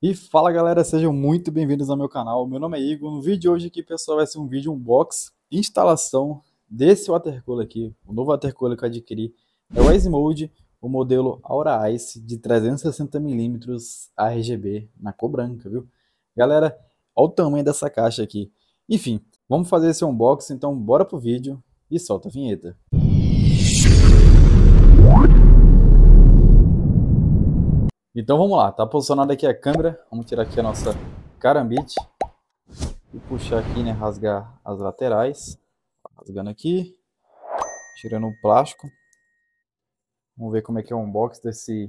E fala galera, sejam muito bem-vindos ao meu canal. Meu nome é Igor. No vídeo de hoje aqui, pessoal, vai ser um vídeo unbox, instalação desse watercooler aqui, o novo watercooler que eu adquiri. É o Ice Mode, o modelo Aura Ice de 360mm RGB na cor branca, viu? Galera, olha o tamanho dessa caixa aqui. Enfim, vamos fazer esse unboxing, então bora pro vídeo e solta a vinheta. Música Então vamos lá, tá posicionada aqui a câmera, vamos tirar aqui a nossa carambite e puxar aqui, né, rasgar as laterais, rasgando aqui, tirando o plástico. Vamos ver como é que é o unbox desse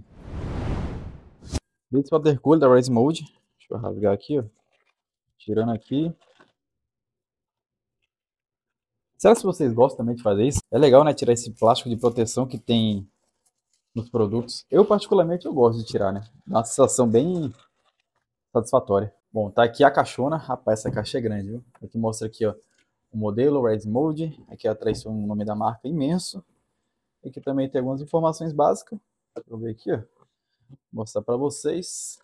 desse water cooler da Rise Mode. Deixa eu rasgar aqui, ó. Tirando aqui. Será que vocês gostam também de fazer isso? É legal, né, tirar esse plástico de proteção que tem nos produtos. Eu, particularmente, eu gosto de tirar, né? Dá uma sensação bem satisfatória. Bom, tá aqui a caixona. Rapaz, essa caixa é grande, viu? Aqui mostra aqui, ó, o modelo, o Red Mode. Aqui atrás tem o nome da marca imenso. Aqui também tem algumas informações básicas. Deixa eu ver aqui, ó. Vou mostrar para vocês.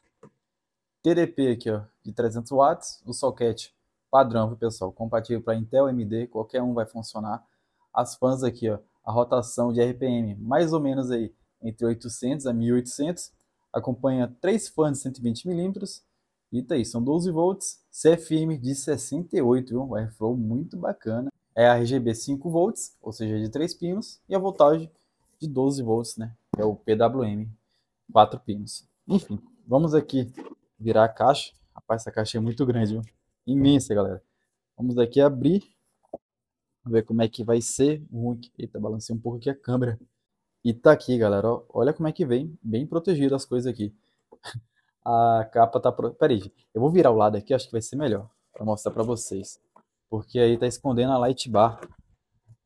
TDP aqui, ó, de 300 watts. O soquete padrão, viu, pessoal? Compatível para Intel, AMD, qualquer um vai funcionar. As fãs aqui, ó, a rotação de RPM, mais ou menos aí entre 800 a 1800, acompanha três fãs de 120mm, e tá aí, são 12 volts, CFM de 68, viu? Um airflow muito bacana. É RGB 5 volts, ou seja, de 3 pinos, e a voltagem de 12 volts, né? É o PWM 4 pinos. Enfim, vamos aqui virar a caixa. Rapaz, essa caixa é muito grande, viu? Imensa, galera. Vamos daqui abrir, ver como é que vai ser. Eita, balancei um pouco aqui a câmera. E tá aqui, galera. Ó, olha como é que vem, bem protegido as coisas aqui. A capa tá... Pro... Peraí, eu vou virar o lado aqui, acho que vai ser melhor para mostrar para vocês. Porque aí tá escondendo a light bar.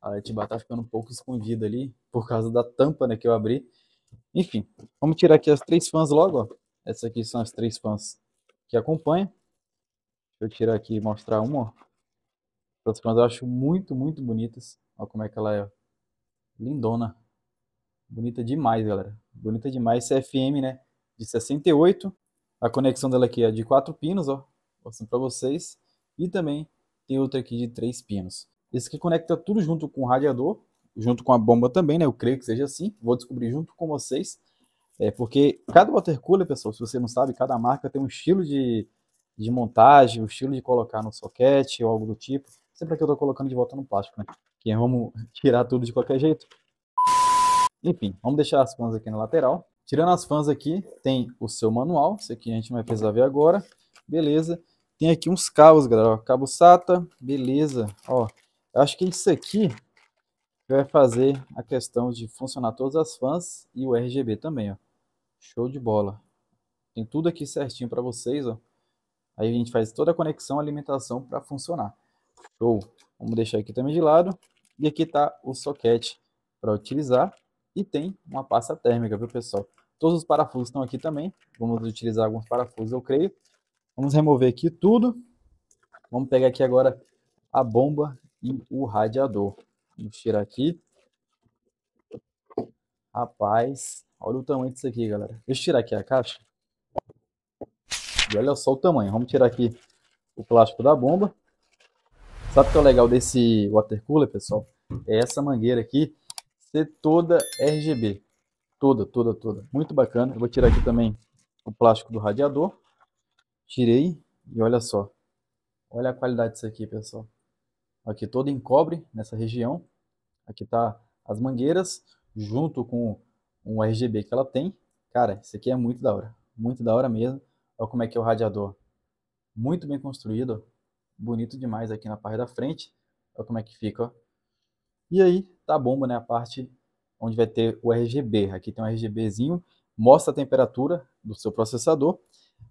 A light bar tá ficando um pouco escondida ali, por causa da tampa né, que eu abri. Enfim, vamos tirar aqui as três fãs logo. Ó. Essas aqui são as três fãs que acompanham. Deixa eu tirar aqui e mostrar uma. Essas fãs eu acho muito, muito bonitas. Olha como é que ela é. Lindona. Bonita demais, galera. Bonita demais. CFM, né? De 68. A conexão dela aqui é de quatro pinos, ó. Mostrando para vocês. E também tem outra aqui de três pinos. Esse aqui conecta tudo junto com o radiador, junto com a bomba também, né? Eu creio que seja assim. Vou descobrir junto com vocês. É porque cada water cooler, pessoal, se você não sabe, cada marca tem um estilo de, de montagem, o um estilo de colocar no soquete ou algo do tipo. Sempre que eu estou colocando de volta no plástico, né? Que é, vamos tirar tudo de qualquer jeito. Enfim, vamos deixar as fãs aqui na lateral. Tirando as fãs aqui, tem o seu manual. Isso aqui a gente vai precisar ver agora. Beleza. Tem aqui uns cabos, galera. Ó, cabo SATA. Beleza. Ó, acho que isso aqui vai fazer a questão de funcionar todas as fãs e o RGB também, ó. Show de bola. Tem tudo aqui certinho para vocês, ó. Aí a gente faz toda a conexão, alimentação para funcionar. Show. Vamos deixar aqui também de lado. E aqui está o soquete para utilizar. E tem uma pasta térmica, viu, pessoal? Todos os parafusos estão aqui também. Vamos utilizar alguns parafusos, eu creio. Vamos remover aqui tudo. Vamos pegar aqui agora a bomba e o radiador. Vamos tirar aqui. Rapaz, olha o tamanho disso aqui, galera. Deixa eu tirar aqui a caixa. E olha só o tamanho. Vamos tirar aqui o plástico da bomba. Sabe o que é o legal desse water cooler, pessoal? É essa mangueira aqui ser toda RGB. Toda, toda, toda. Muito bacana. Eu vou tirar aqui também o plástico do radiador. Tirei e olha só. Olha a qualidade disso aqui, pessoal. Aqui todo em cobre, nessa região. Aqui tá as mangueiras, junto com um RGB que ela tem. Cara, isso aqui é muito da hora. Muito da hora mesmo. Olha como é que é o radiador. Muito bem construído. Bonito demais aqui na parte da frente. Olha como é que fica, ó. E aí tá bomba, né? A parte onde vai ter o RGB. Aqui tem um RGBzinho, mostra a temperatura do seu processador.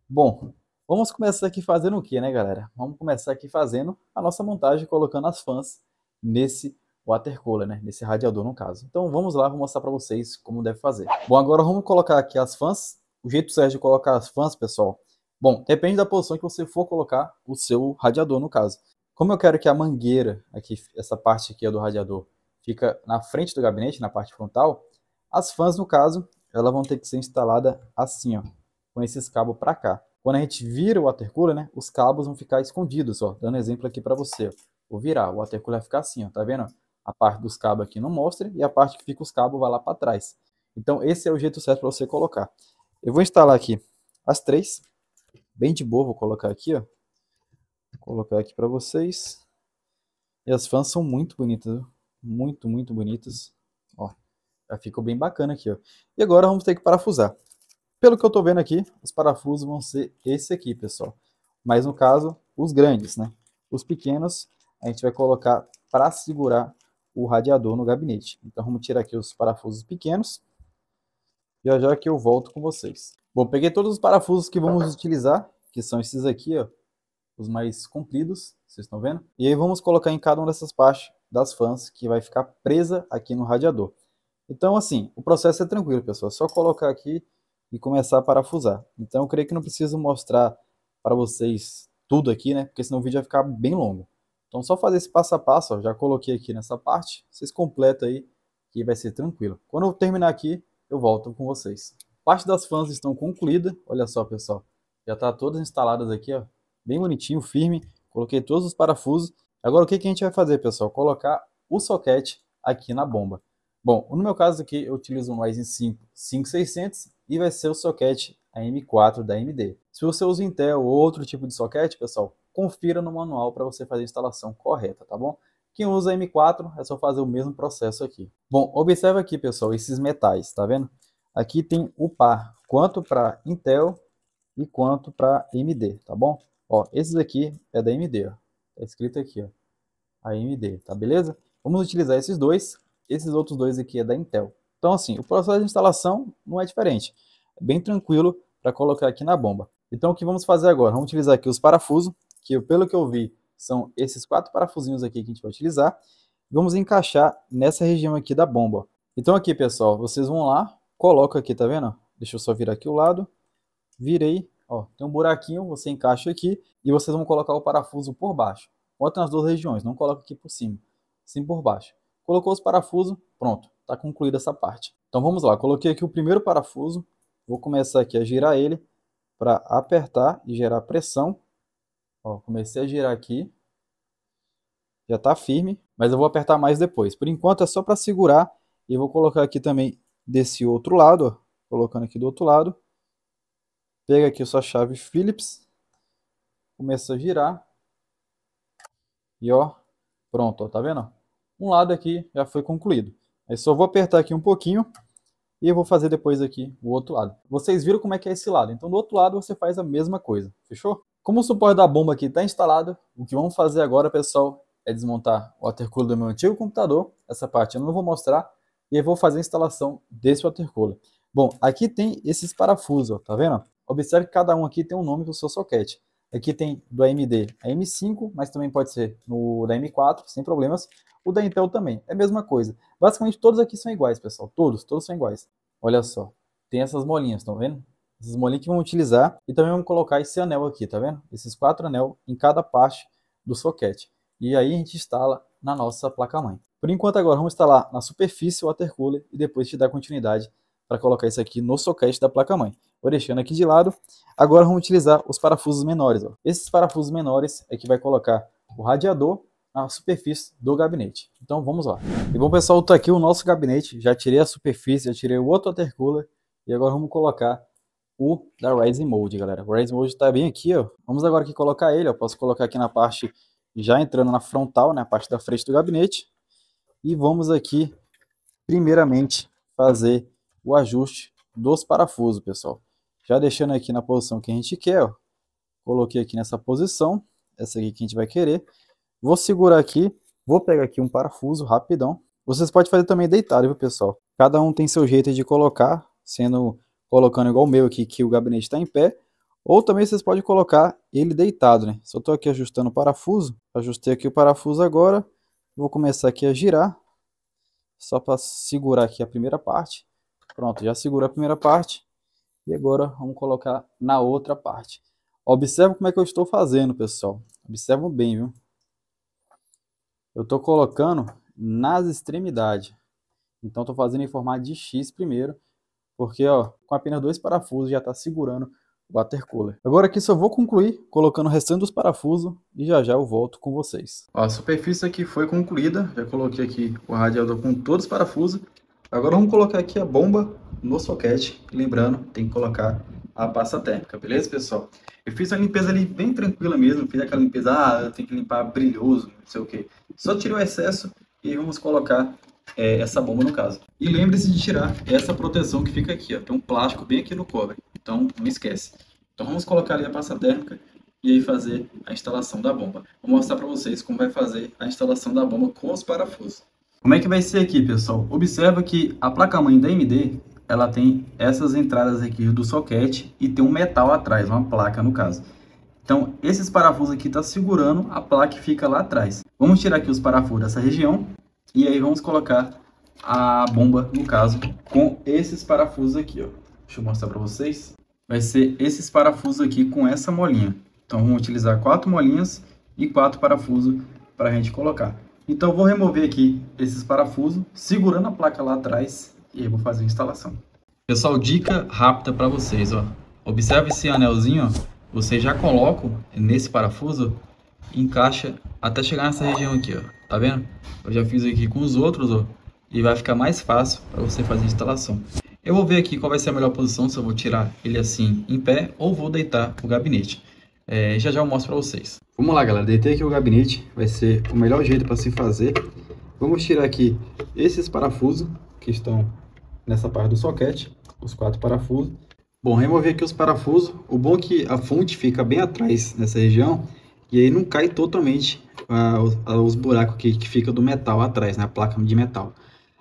Bom, vamos começar aqui fazendo o que, né, galera? Vamos começar aqui fazendo a nossa montagem, colocando as fãs nesse watercolor, né? Nesse radiador, no caso. Então vamos lá, vou mostrar para vocês como deve fazer. Bom, agora vamos colocar aqui as fãs. O jeito certo de colocar as fãs, pessoal, Bom, depende da posição que você for colocar o seu radiador, no caso. Como eu quero que a mangueira, aqui, essa parte aqui é do radiador, fica na frente do gabinete, na parte frontal, as fãs, no caso, elas vão ter que ser instaladas assim, ó, com esses cabos para cá. Quando a gente vira o watercooler, né, os cabos vão ficar escondidos, ó, dando exemplo aqui para você. Ó. Vou virar, o watercooler vai ficar assim, ó, tá vendo? A parte dos cabos aqui não mostra e a parte que fica os cabos vai lá para trás. Então esse é o jeito certo para você colocar. Eu vou instalar aqui as três, bem de boa, vou colocar aqui, ó colocar aqui para vocês. E as fãs são muito bonitas, viu? muito, muito bonitas. Ó, já ficou bem bacana aqui, ó. E agora vamos ter que parafusar. Pelo que eu estou vendo aqui, os parafusos vão ser esse aqui, pessoal. Mas no caso, os grandes, né? Os pequenos a gente vai colocar para segurar o radiador no gabinete. Então vamos tirar aqui os parafusos pequenos. Já já que eu volto com vocês. Bom, peguei todos os parafusos que vamos utilizar, que são esses aqui, ó os mais compridos, vocês estão vendo? E aí vamos colocar em cada uma dessas partes das fãs que vai ficar presa aqui no radiador. Então assim, o processo é tranquilo, pessoal, é só colocar aqui e começar a parafusar. Então eu creio que não preciso mostrar para vocês tudo aqui, né? Porque senão o vídeo vai ficar bem longo. Então só fazer esse passo a passo, ó, já coloquei aqui nessa parte, vocês completam aí que vai ser tranquilo. Quando eu terminar aqui, eu volto com vocês. Parte das fãs estão concluída, olha só pessoal, já está todas instaladas aqui, ó, bem bonitinho, firme. Coloquei todos os parafusos. Agora o que, que a gente vai fazer, pessoal? Colocar o soquete aqui na bomba. Bom, no meu caso aqui eu utilizo um Ryzen 5 5600 e vai ser o soquete AM4 da AMD. Se você usa Intel ou outro tipo de soquete, pessoal, confira no manual para você fazer a instalação correta, tá bom? Quem usa M4 é só fazer o mesmo processo aqui. Bom, observa aqui, pessoal, esses metais, tá vendo? Aqui tem o par, quanto para Intel e quanto para AMD, tá bom? Ó, esses aqui é da AMD, ó. é escrito aqui, ó. AMD, tá beleza? Vamos utilizar esses dois. Esses outros dois aqui é da Intel. Então, assim, o processo de instalação não é diferente. É bem tranquilo para colocar aqui na bomba. Então, o que vamos fazer agora? Vamos utilizar aqui os parafusos, que pelo que eu vi, são esses quatro parafusinhos aqui que a gente vai utilizar. Vamos encaixar nessa região aqui da bomba. Então aqui, pessoal, vocês vão lá, coloca aqui, tá vendo? Deixa eu só virar aqui o lado. Virei, Ó, tem um buraquinho, você encaixa aqui e vocês vão colocar o parafuso por baixo. Bota nas duas regiões, não coloca aqui por cima, sim por baixo. Colocou os parafusos, pronto, está concluída essa parte. Então vamos lá, coloquei aqui o primeiro parafuso, vou começar aqui a girar ele para apertar e gerar pressão. Ó, comecei a girar aqui, já está firme, mas eu vou apertar mais depois. Por enquanto é só para segurar e vou colocar aqui também desse outro lado, ó, colocando aqui do outro lado Pega aqui sua chave Phillips. Começa a girar. E ó, pronto, ó, tá vendo? Um lado aqui já foi concluído. Aí só vou apertar aqui um pouquinho e eu vou fazer depois aqui o outro lado. Vocês viram como é que é esse lado, então do outro lado você faz a mesma coisa, fechou? Como o suporte da bomba aqui está instalado, o que vamos fazer agora, pessoal, é desmontar o watercooler do meu antigo computador, essa parte eu não vou mostrar, e eu vou fazer a instalação desse watercooler. Bom, aqui tem esses parafusos, ó, tá vendo? Observe que cada um aqui tem um nome para o seu socket. Aqui tem do AMD a M5, é mas também pode ser no da M4, sem problemas. O da Intel também, é a mesma coisa. Basicamente todos aqui são iguais, pessoal. Todos, todos são iguais. Olha só, tem essas molinhas, estão vendo? Essas molinhas que vão utilizar e também vamos colocar esse anel aqui, tá vendo? Esses quatro anel em cada parte do socket. E aí a gente instala na nossa placa-mãe. Por enquanto agora vamos instalar na superfície o watercooler e depois te dar continuidade para colocar isso aqui no soquete da placa-mãe. Vou deixando aqui de lado. Agora vamos utilizar os parafusos menores. Ó. Esses parafusos menores é que vai colocar o radiador na superfície do gabinete. Então vamos lá. E bom pessoal, está aqui o nosso gabinete. Já tirei a superfície, já tirei o outro watercooler. E agora vamos colocar o da Rising Mode, galera. O Rising Mode está bem aqui, ó. Vamos agora aqui colocar ele, ó. Posso colocar aqui na parte, já entrando na frontal, né? parte da frente do gabinete. E vamos aqui, primeiramente, fazer o ajuste dos parafusos, pessoal. Já deixando aqui na posição que a gente quer, ó, coloquei aqui nessa posição, essa aqui que a gente vai querer. Vou segurar aqui, vou pegar aqui um parafuso rapidão. Vocês podem fazer também deitado, viu, pessoal? Cada um tem seu jeito de colocar, sendo colocando igual o meu aqui, que o gabinete está em pé, ou também vocês podem colocar ele deitado, né? Só estou aqui ajustando o parafuso, ajustei aqui o parafuso agora, vou começar aqui a girar, só para segurar aqui a primeira parte. Pronto, já segura a primeira parte. E agora vamos colocar na outra parte. Observa como é que eu estou fazendo, pessoal. Observam bem, viu? Eu estou colocando nas extremidades. Então, estou fazendo em formato de X primeiro, porque ó, com apenas dois parafusos já está segurando o water cooler. Agora aqui só vou concluir colocando o restante dos parafusos e já já eu volto com vocês. Ó, a superfície aqui foi concluída, já coloquei aqui o radiador com todos os parafusos Agora vamos colocar aqui a bomba no soquete. Lembrando, tem que colocar a pasta térmica, beleza, pessoal? Eu fiz a limpeza ali bem tranquila mesmo. Fiz aquela limpeza, ah, eu tenho que limpar brilhoso, não sei o que. Só tirei o excesso e vamos colocar é, essa bomba no caso. E lembre-se de tirar essa proteção que fica aqui, ó. Tem um plástico bem aqui no cobre, então não esquece. Então vamos colocar ali a pasta térmica e aí fazer a instalação da bomba. Vou mostrar para vocês como vai fazer a instalação da bomba com os parafusos. Como é que vai ser aqui, pessoal? Observa que a placa-mãe da AMD, ela tem essas entradas aqui do soquete e tem um metal atrás, uma placa no caso. Então, esses parafusos aqui estão tá segurando a placa que fica lá atrás. Vamos tirar aqui os parafusos dessa região e aí vamos colocar a bomba, no caso, com esses parafusos aqui, ó. Deixa eu mostrar para vocês. Vai ser esses parafusos aqui com essa molinha. Então, vamos utilizar quatro molinhas e quatro parafusos para a gente colocar. Então vou remover aqui esses parafusos, segurando a placa lá atrás e aí vou fazer a instalação. Pessoal, dica rápida para vocês, ó. Observe esse anelzinho, ó. Você já coloca nesse parafuso, encaixa até chegar nessa região aqui, ó. Tá vendo? Eu já fiz aqui com os outros, ó. E vai ficar mais fácil para você fazer a instalação. Eu vou ver aqui qual vai ser a melhor posição, se eu vou tirar ele assim em pé ou vou deitar o gabinete. É, já já eu mostro para vocês. Vamos lá, galera. Deitei aqui o gabinete. Vai ser o melhor jeito para se fazer. Vamos tirar aqui esses parafusos que estão nessa parte do soquete. Os quatro parafusos. Bom, remover aqui os parafusos. O bom é que a fonte fica bem atrás nessa região. E aí não cai totalmente ah, os, ah, os, buracos que, que fica do metal atrás, né? A placa de metal.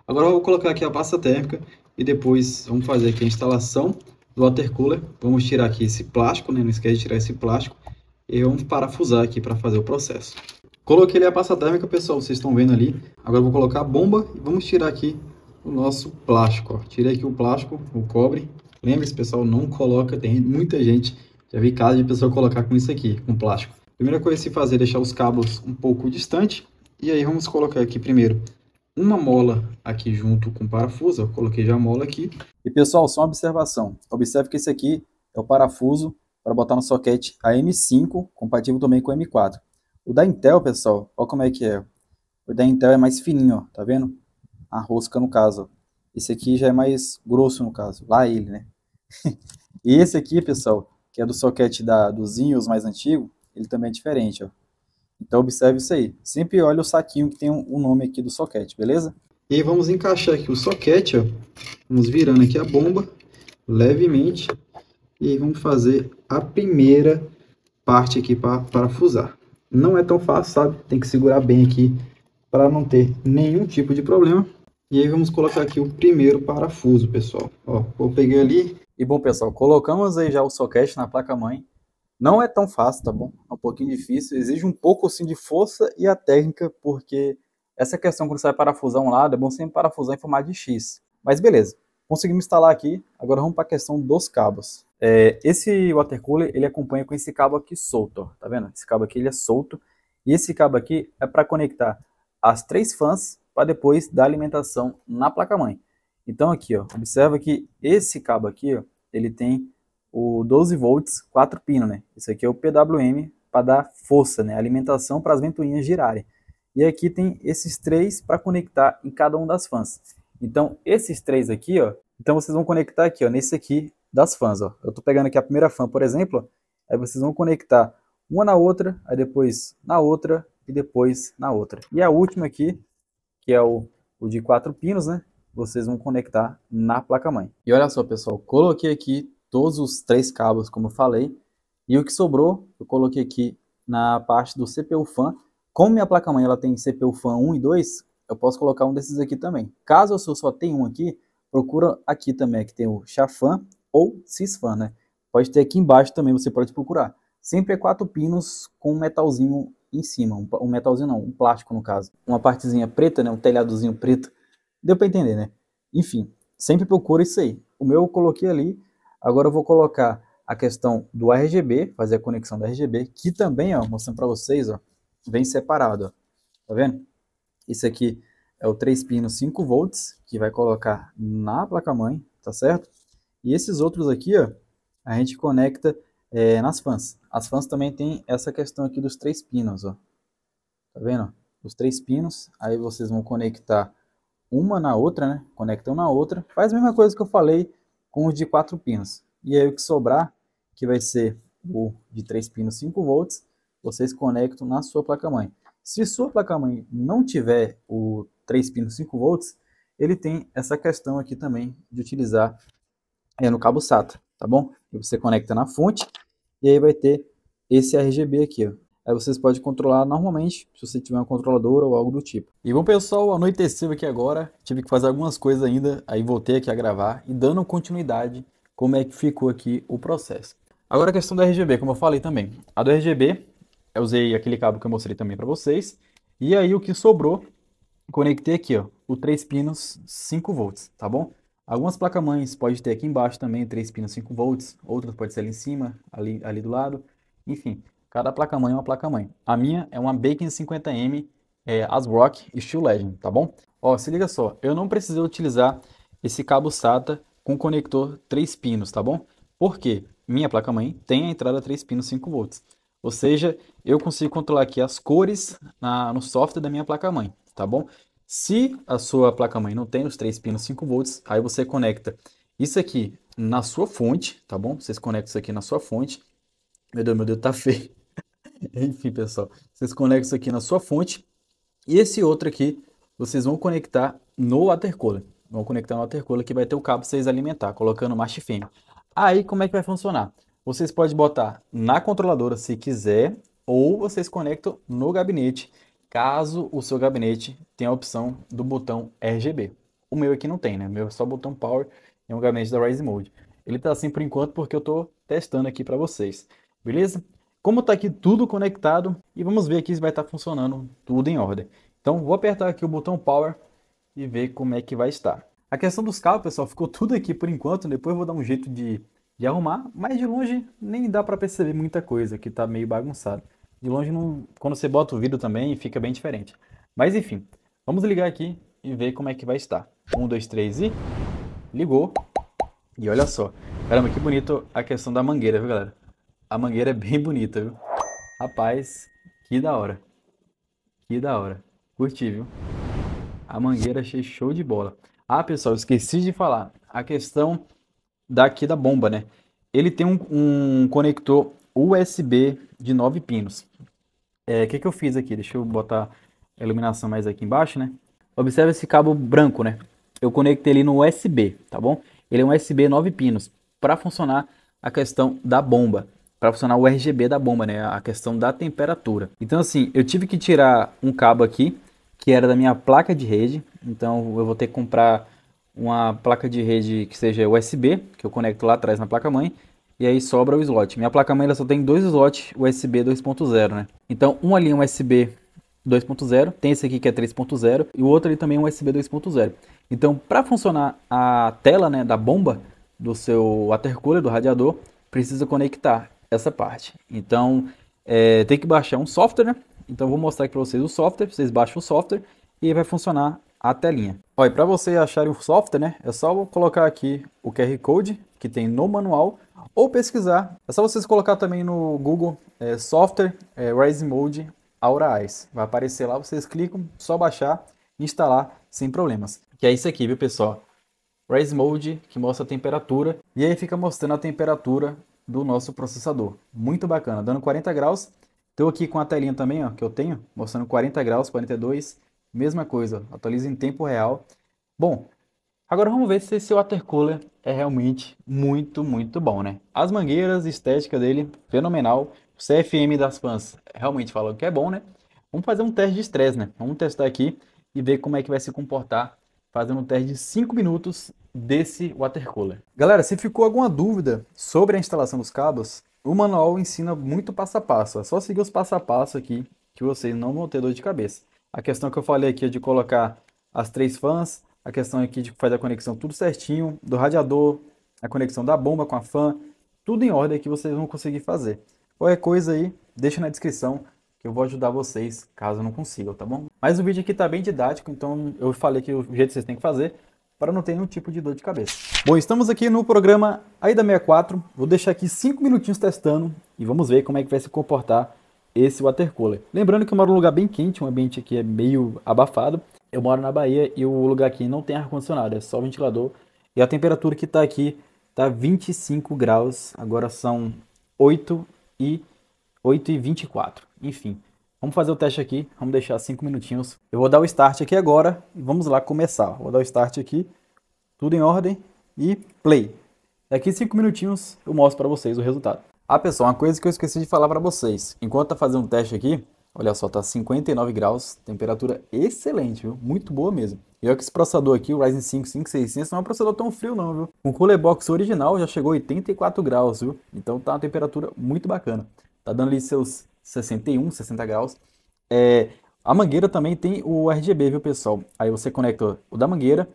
Agora eu vou colocar aqui a pasta térmica. E depois vamos fazer aqui a instalação do water cooler. Vamos tirar aqui esse plástico, né? Não esquece de tirar esse plástico. E vamos parafusar aqui para fazer o processo. Coloquei a pasta térmica, pessoal, vocês estão vendo ali. Agora vou colocar a bomba e vamos tirar aqui o nosso plástico. Ó. Tirei aqui o plástico, o cobre. Lembre-se, pessoal, não coloca, tem muita gente. Já vi casos de pessoa colocar com isso aqui, com plástico. Primeira coisa a se fazer é deixar os cabos um pouco distante. E aí vamos colocar aqui primeiro uma mola aqui junto com o parafuso, eu coloquei já a mola aqui. E pessoal, só uma observação, observe que esse aqui é o parafuso para botar no soquete a M5, compatível também com o M4. O da Intel, pessoal, olha como é que é. O da Intel é mais fininho, ó, tá vendo? A rosca no caso. Ó. Esse aqui já é mais grosso no caso, lá é ele, né? e esse aqui, pessoal, que é do soquete da, dos Zinhos mais antigo, ele também é diferente, ó. Então observe isso aí. Sempre olha o saquinho que tem o um, um nome aqui do soquete, beleza? E aí vamos encaixar aqui o soquete, ó. Vamos virando aqui a bomba levemente. E aí vamos fazer a primeira parte aqui para parafusar. Não é tão fácil, sabe? Tem que segurar bem aqui para não ter nenhum tipo de problema. E aí vamos colocar aqui o primeiro parafuso, pessoal. Ó, vou peguei ali. E bom, pessoal, colocamos aí já o soquete na placa-mãe. Não é tão fácil, tá bom? É um pouquinho difícil, exige um pouco assim de força e a técnica, porque essa questão quando você vai parafusar um lado, é bom sempre parafusar em formato de X. Mas beleza, conseguimos instalar aqui, agora vamos para a questão dos cabos. É, esse watercooler, ele acompanha com esse cabo aqui solto, ó, tá vendo? Esse cabo aqui ele é solto, e esse cabo aqui é para conectar as três fãs para depois dar alimentação na placa-mãe. Então aqui, ó, observa que esse cabo aqui, ó, ele tem o 12 volts 4 pino, né? Isso aqui é o PWM para dar força, né? Alimentação para as ventoinhas girarem. E aqui tem esses três para conectar em cada um das fãs. Então, esses três aqui, ó, então vocês vão conectar aqui, ó, nesse aqui das fãs, ó. Eu tô pegando aqui a primeira fã, por exemplo, aí vocês vão conectar uma na outra, aí depois na outra e depois na outra. E a última aqui, que é o, o de quatro pinos, né? Vocês vão conectar na placa-mãe. E olha só, pessoal, coloquei aqui todos os três cabos, como eu falei. E o que sobrou, eu coloquei aqui na parte do CPU fan. Como minha placa-mãe ela tem CPU fan 1 e 2, eu posso colocar um desses aqui também. Caso eu só tenha um aqui, procura aqui também, que tem o Chafan ou Sisfan, né? Pode ter aqui embaixo também, você pode procurar. Sempre é quatro pinos com um metalzinho em cima, um, um metalzinho não, um plástico no caso. Uma partezinha preta, né? Um telhadozinho preto. Deu para entender, né? Enfim, sempre procura isso aí. O meu eu coloquei ali Agora eu vou colocar a questão do RGB, fazer a conexão do RGB, que também, ó, mostrando para vocês, ó, vem separado, ó. tá vendo? Isso aqui é o 3 pinos 5 volts, que vai colocar na placa-mãe, tá certo? E esses outros aqui, ó, a gente conecta é, nas fãs. As fãs também tem essa questão aqui dos três pinos, ó. Tá vendo? Os três pinos, aí vocês vão conectar uma na outra, né? Conectam na outra. Faz a mesma coisa que eu falei com os de quatro pinos. E aí o que sobrar, que vai ser o de três pinos 5 volts, vocês conectam na sua placa-mãe. Se sua placa-mãe não tiver o 3 pinos 5 volts, ele tem essa questão aqui também de utilizar é, no cabo SATA, tá bom? E você conecta na fonte e aí vai ter esse RGB aqui, ó. Aí vocês podem controlar normalmente, se você tiver uma controladora ou algo do tipo. E bom pessoal, anoiteceu aqui agora, tive que fazer algumas coisas ainda, aí voltei aqui a gravar e dando continuidade como é que ficou aqui o processo. Agora a questão do RGB, como eu falei também. A do RGB, eu usei aquele cabo que eu mostrei também para vocês. E aí o que sobrou, conectei aqui, ó, o 3 pinos 5 volts, tá bom? Algumas placas-mães pode ter aqui embaixo também 3 pinos 5 volts, outras pode ser ali em cima, ali, ali do lado, enfim. Cada placa-mãe é uma placa-mãe. A minha é uma Bacon 50M é, ASRock Steel Legend, tá bom? Ó, se liga só, eu não precisei utilizar esse cabo SATA com conector 3 pinos, tá bom? Porque minha placa-mãe tem a entrada 3 pinos 5 volts. Ou seja, eu consigo controlar aqui as cores na, no software da minha placa-mãe, tá bom? Se a sua placa-mãe não tem os 3 pinos 5 volts, aí você conecta isso aqui na sua fonte, tá bom? Vocês conectam isso aqui na sua fonte. Meu Deus, meu Deus, tá feio. Enfim, pessoal, vocês conectam isso aqui na sua fonte e esse outro aqui vocês vão conectar no watercolor. Vão conectar no watercolor que vai ter o cabo para vocês alimentar, colocando macho e fêmea. Aí, como é que vai funcionar? Vocês podem botar na controladora se quiser ou vocês conectam no gabinete, caso o seu gabinete tenha a opção do botão RGB. O meu aqui não tem, né? O meu é só botão Power e um gabinete da Rise Mode. Ele está assim por enquanto porque eu estou testando aqui para vocês, beleza? Como está aqui tudo conectado, e vamos ver aqui se vai estar tá funcionando tudo em ordem. Então vou apertar aqui o botão Power e ver como é que vai estar. A questão dos cabos, pessoal, ficou tudo aqui por enquanto, depois vou dar um jeito de, de arrumar, mas de longe nem dá para perceber muita coisa, que está meio bagunçado. De longe, não, quando você bota o vidro também, fica bem diferente. Mas enfim, vamos ligar aqui e ver como é que vai estar. 1, 2, 3 e... Ligou. E olha só. Caramba, que bonito a questão da mangueira, viu, galera? A mangueira é bem bonita, viu? Rapaz, que da hora. Que da hora. Curti, viu? A mangueira achei show de bola. Ah, pessoal, esqueci de falar. A questão daqui da bomba, né? Ele tem um, um conector USB de 9 pinos. É, o é, que, que eu fiz aqui? Deixa eu botar a iluminação mais aqui embaixo, né? Observe esse cabo branco, né? Eu conectei ele no USB, tá bom? Ele é um USB 9 pinos para funcionar a questão da bomba para funcionar o RGB da bomba, né? A questão da temperatura. Então assim, eu tive que tirar um cabo aqui que era da minha placa de rede. Então eu vou ter que comprar uma placa de rede que seja USB, que eu conecto lá atrás na placa mãe, e aí sobra o slot. Minha placa mãe ela só tem dois slots USB 2.0, né? Então um ali é um USB 2.0, tem esse aqui que é 3.0 e o outro ali também é um USB 2.0. Então, para funcionar a tela, né, da bomba do seu water cooler, do radiador, precisa conectar essa parte. Então, é, tem que baixar um software, né? Então, vou mostrar aqui para vocês o software, vocês baixam o software e vai funcionar a telinha. Olha, para você acharem o software, né? É só colocar aqui o QR Code que tem no manual ou pesquisar. É só vocês colocar também no Google é, software é, Rise Mode Aura Eyes. Vai aparecer lá, vocês clicam, só baixar e instalar sem problemas. Que é isso aqui, viu, pessoal? Rise Mode, que mostra a temperatura. E aí fica mostrando a temperatura do nosso processador. Muito bacana, dando 40 graus. Estou aqui com a telinha também, ó, que eu tenho, mostrando 40 graus, 42, mesma coisa, atualiza em tempo real. Bom, agora vamos ver se esse water cooler é realmente muito, muito bom, né? As mangueiras, estética dele, fenomenal. O CFM das fãs realmente falou que é bom, né? Vamos fazer um teste de estresse, né? Vamos testar aqui e ver como é que vai se comportar fazendo um teste de 5 minutos desse watercooler. Galera, se ficou alguma dúvida sobre a instalação dos cabos, o manual ensina muito passo a passo. É só seguir os passo a passo aqui que vocês não vão ter dor de cabeça. A questão que eu falei aqui é de colocar as três fãs, a questão aqui de fazer a conexão tudo certinho, do radiador, a conexão da bomba com a fã, tudo em ordem que vocês vão conseguir fazer. Qualquer coisa aí, deixa na descrição que eu vou ajudar vocês caso não consigam, tá bom? Mas o vídeo aqui tá bem didático, então eu falei que o jeito que vocês têm que fazer para não ter nenhum tipo de dor de cabeça. Bom, estamos aqui no programa AIDA64, vou deixar aqui 5 minutinhos testando e vamos ver como é que vai se comportar esse water cooler. Lembrando que eu moro num lugar bem quente, o ambiente aqui é meio abafado. Eu moro na Bahia e o lugar aqui não tem ar-condicionado, é só ventilador. E a temperatura que está aqui está 25 graus, agora são 8 e 8 e 24 enfim. Vamos fazer o teste aqui, vamos deixar 5 minutinhos. Eu vou dar o start aqui agora e vamos lá começar. Vou dar o start aqui, tudo em ordem e play. Daqui 5 minutinhos eu mostro para vocês o resultado. Ah pessoal, uma coisa que eu esqueci de falar para vocês. Enquanto tá fazendo o teste aqui, olha só, tá 59 graus, temperatura excelente, viu? muito boa mesmo. E olha que esse processador aqui, o Ryzen 5 5600, não é um processador tão frio não, viu? O cooler box original já chegou a 84 graus, viu? Então tá uma temperatura muito bacana. Tá dando ali seus 61, 60 graus. É, a mangueira também tem o RGB, viu, pessoal? Aí você conecta o da mangueira,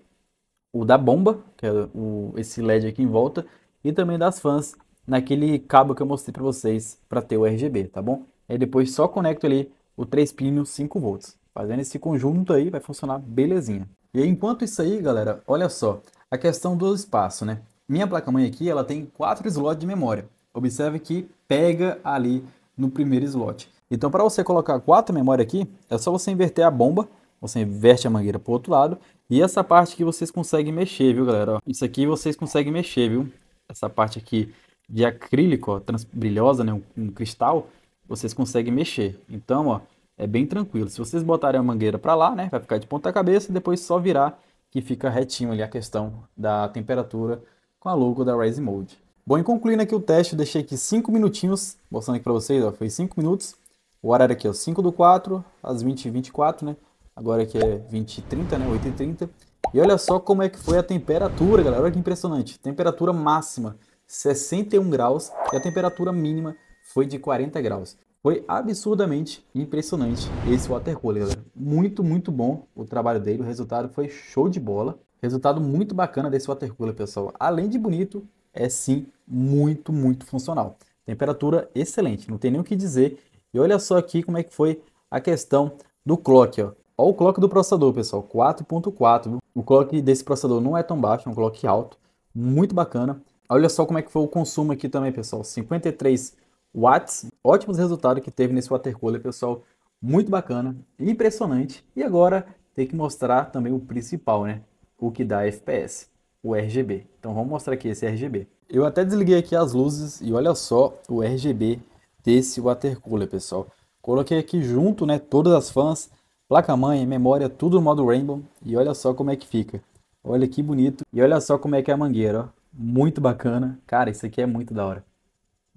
o da bomba, que é o, esse LED aqui em volta, e também das fãs, naquele cabo que eu mostrei para vocês para ter o RGB, tá bom? Aí depois só conecta ali o 3 pinos 5 volts. Fazendo esse conjunto aí vai funcionar belezinha. E enquanto isso aí, galera, olha só, a questão do espaço, né? Minha placa-mãe aqui, ela tem 4 slots de memória. Observe que pega ali no primeiro slot. Então, para você colocar quatro memória aqui, é só você inverter a bomba, você inverte a mangueira para o outro lado, e essa parte que vocês conseguem mexer, viu, galera? isso aqui vocês conseguem mexer, viu? Essa parte aqui de acrílico, ó, brilhosa, né, um, um cristal, vocês conseguem mexer. Então, ó, é bem tranquilo. Se vocês botarem a mangueira para lá, né, vai ficar de ponta cabeça e depois só virar que fica retinho ali a questão da temperatura com a logo da Rise Mode. Bom, e concluindo aqui o teste, eu deixei aqui 5 minutinhos, mostrando aqui para vocês, ó, foi 5 minutos. O horário aqui é 5 do 4, às 20 h 24, né? Agora aqui é 20 h 30, né? 8 h 30. E olha só como é que foi a temperatura, galera. Olha que impressionante. Temperatura máxima, 61 graus. E a temperatura mínima foi de 40 graus. Foi absurdamente impressionante esse watercooler, galera. Muito, muito bom o trabalho dele. O resultado foi show de bola. Resultado muito bacana desse watercooler, pessoal. Além de bonito, é sim muito, muito funcional. Temperatura excelente, não tem nem o que dizer. E olha só aqui como é que foi a questão do clock. Ó. Olha o clock do processador, pessoal, 4.4. O clock desse processador não é tão baixo, é um clock alto, muito bacana. Olha só como é que foi o consumo aqui também, pessoal, 53 watts. Ótimos resultados que teve nesse water pessoal, muito bacana, impressionante. E agora tem que mostrar também o principal, né? O que dá FPS o RGB. Então vamos mostrar aqui esse RGB. Eu até desliguei aqui as luzes e olha só o RGB desse watercooler, pessoal. Coloquei aqui junto, né, todas as fãs, placa-mãe, memória, tudo no modo Rainbow. E olha só como é que fica. Olha que bonito. E olha só como é que é a mangueira, ó. Muito bacana. Cara, isso aqui é muito da hora.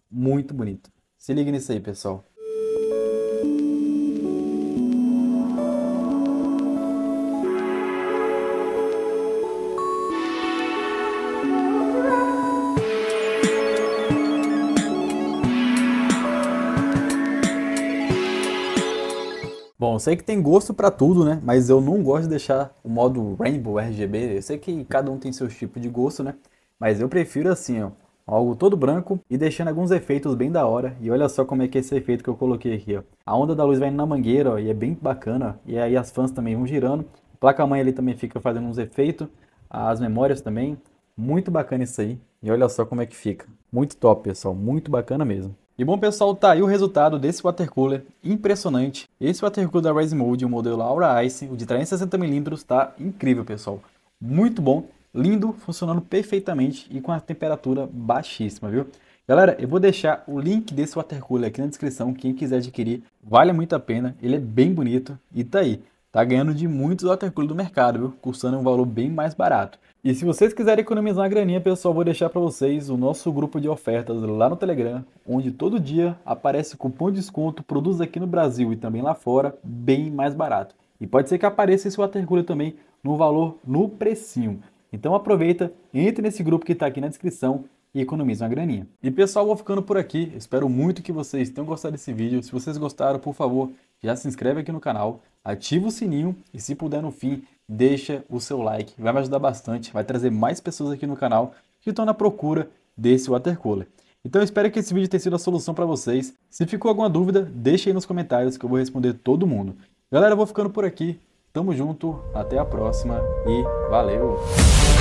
Muito bonito. Se liga nisso aí, pessoal. sei que tem gosto para tudo, né? Mas eu não gosto de deixar o modo Rainbow RGB. Eu sei que cada um tem seu tipo de gosto, né? Mas eu prefiro assim, ó. Algo todo branco e deixando alguns efeitos bem da hora. E olha só como é que é esse efeito que eu coloquei aqui, ó. A onda da luz vai na mangueira, ó, e é bem bacana. Ó. E aí as fãs também vão girando. A placa-mãe ali também fica fazendo uns efeitos. As memórias também. Muito bacana isso aí. E olha só como é que fica. Muito top, pessoal. Muito bacana mesmo. E bom, pessoal, tá aí o resultado desse watercooler impressionante. Esse Watercool da Rise Mode, o modelo Aura Ice, o de 360mm, está incrível, pessoal. Muito bom, lindo, funcionando perfeitamente e com a temperatura baixíssima, viu? Galera, eu vou deixar o link desse Watercool aqui na descrição, quem quiser adquirir, vale muito a pena, ele é bem bonito e tá aí. Tá ganhando de muitos watercooler do mercado, viu? Custando um valor bem mais barato. E se vocês quiserem economizar a graninha, pessoal, vou deixar para vocês o nosso grupo de ofertas lá no Telegram, onde todo dia aparece cupom de desconto, produtos aqui no Brasil e também lá fora, bem mais barato. E pode ser que apareça esse watercooler também no valor, no precinho. Então aproveita, entre nesse grupo que está aqui na descrição e economiza uma graninha. E pessoal, vou ficando por aqui. Espero muito que vocês tenham gostado desse vídeo. Se vocês gostaram, por favor, já se inscreve aqui no canal ativa o sininho e se puder no fim, deixa o seu like. Vai me ajudar bastante, vai trazer mais pessoas aqui no canal que estão na procura desse watercolor. Então eu espero que esse vídeo tenha sido a solução para vocês. Se ficou alguma dúvida, deixa aí nos comentários que eu vou responder todo mundo. Galera, eu vou ficando por aqui. Tamo junto, até a próxima e valeu!